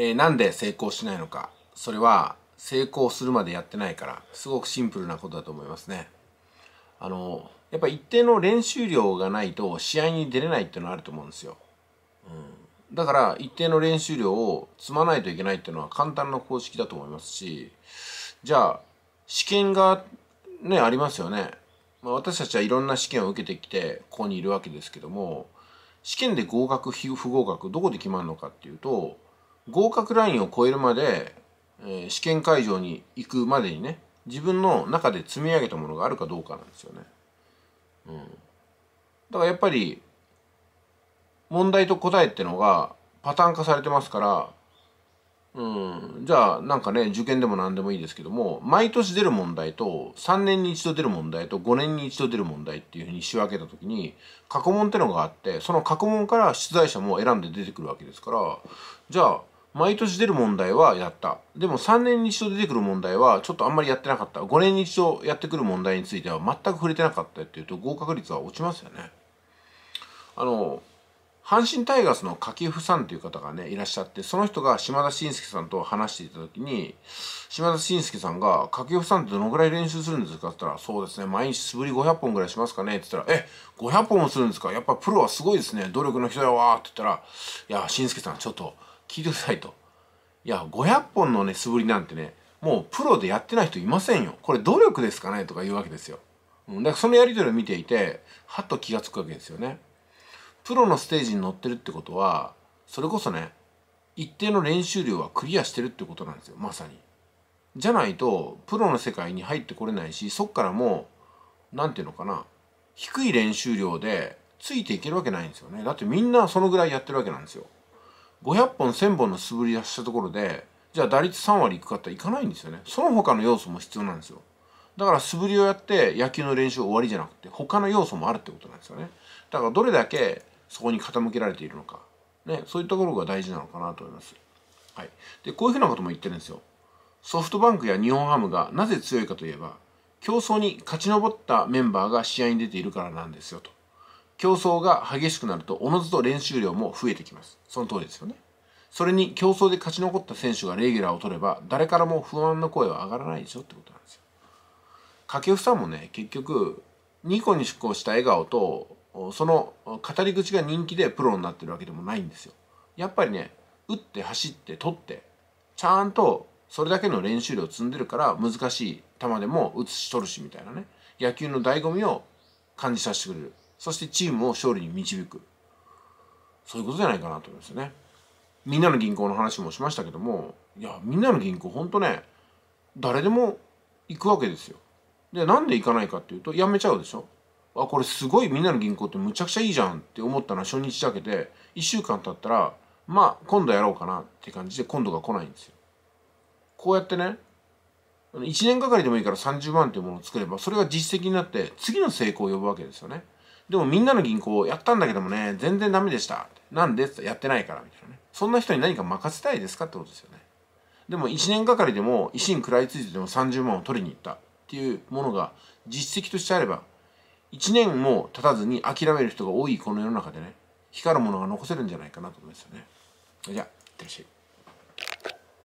えー、なんで成功しないのかそれは成功するまでやってないからすごくシンプルなことだと思いますねあのやっぱ一定の練習量がないと試合に出れないっていうのはあると思うんですよ、うん、だから一定の練習量を積まないといけないっていうのは簡単な公式だと思いますしじゃあ試験がねありますよね、まあ、私たちはいろんな試験を受けてきてここにいるわけですけども試験で合格不合格どこで決まるのかっていうと合格ラインを超えるまで、えー、試験会場に行くまでにね自分の中で積み上げたものがあるかどうかなんですよね。うん、だからやっぱり問題と答えってのがパターン化されてますから、うん、じゃあなんかね受験でも何でもいいですけども毎年出る問題と3年に一度出る問題と5年に一度出る問題っていうふうに仕分けた時に過去問ってのがあってその過去問から出題者も選んで出てくるわけですからじゃあ毎年出る問題はやった。でも3年に一度出てくる問題はちょっとあんまりやってなかった。5年に一度やってくる問題については全く触れてなかったっていうと合格率は落ちますよね。あの、阪神タイガースの柿布さんという方がね、いらっしゃって、その人が島田紳介さんと話していた時に、島田紳介さんが、柿布さんってどのぐらい練習するんですかって言ったら、そうですね、毎日素振り500本ぐらいしますかねって言ったら、え、500本もするんですかやっぱプロはすごいですね、努力の人だわって言ったら、いや、紳介さんちょっと、聞いてくださいと。いや、500本のね、素振りなんてね、もうプロでやってない人いませんよ。これ努力ですかねとか言うわけですよ。うん、だからそのやり取りを見ていて、はっと気が付くわけですよね。プロのステージに乗ってるってことは、それこそね、一定の練習量はクリアしてるってことなんですよ、まさに。じゃないと、プロの世界に入ってこれないし、そっからもう、何て言うのかな、低い練習量でついていけるわけないんですよね。だってみんなそのぐらいやってるわけなんですよ。500本1000本の素振り出したところでじゃあ打率3割いくかっていかないんですよねその他の要素も必要なんですよだから素振りをやって野球の練習終わりじゃなくて他の要素もあるってことなんですよねだからどれだけそこに傾けられているのか、ね、そういったところが大事なのかなと思います、はい、でこういうふうなことも言ってるんですよソフトバンクや日本ハムがなぜ強いかといえば競争に勝ち上ったメンバーが試合に出ているからなんですよと競争が激しくなるとおのずと練習量も増えてきますその通りですよねそれに競争で勝ち残った選手がレギュラーを取れば誰からも不安の声は上がらないでしょってことなんですよ掛布さんもね結局ニコニコした笑顔とその語り口が人気でプロになってるわけでもないんですよやっぱりね打って走って取ってちゃんとそれだけの練習量積んでるから難しい球でも打つし取るしみたいなね野球の醍醐味を感じさせてくれるそしてチームを勝利に導くそういうことじゃないかなと思いますよね。みんなの銀行の話もしましたけどもいやみんなの銀行ほんとね誰でも行くわけですよ。でなんで行かないかっていうとやめちゃうでしょ。あこれすごいみんなの銀行ってむちゃくちゃいいじゃんって思ったのは初日だけで1週間経ったらまあ今度やろうかなって感じで今度が来ないんですよ。こうやってね1年がかりでもいいから30万っていうものを作ればそれが実績になって次の成功を呼ぶわけですよね。でもみんなの銀行やったんだけどもね、全然ダメでした。なんでやってないから、みたいなね。そんな人に何か任せたいですかってことですよね。でも1年がかりでも、維新食らいついてでも30万を取りに行ったっていうものが実績としてあれば、1年も経たずに諦める人が多いこの世の中でね、光るものが残せるんじゃないかなと思いますよね。じゃあ、いってらっしゃい。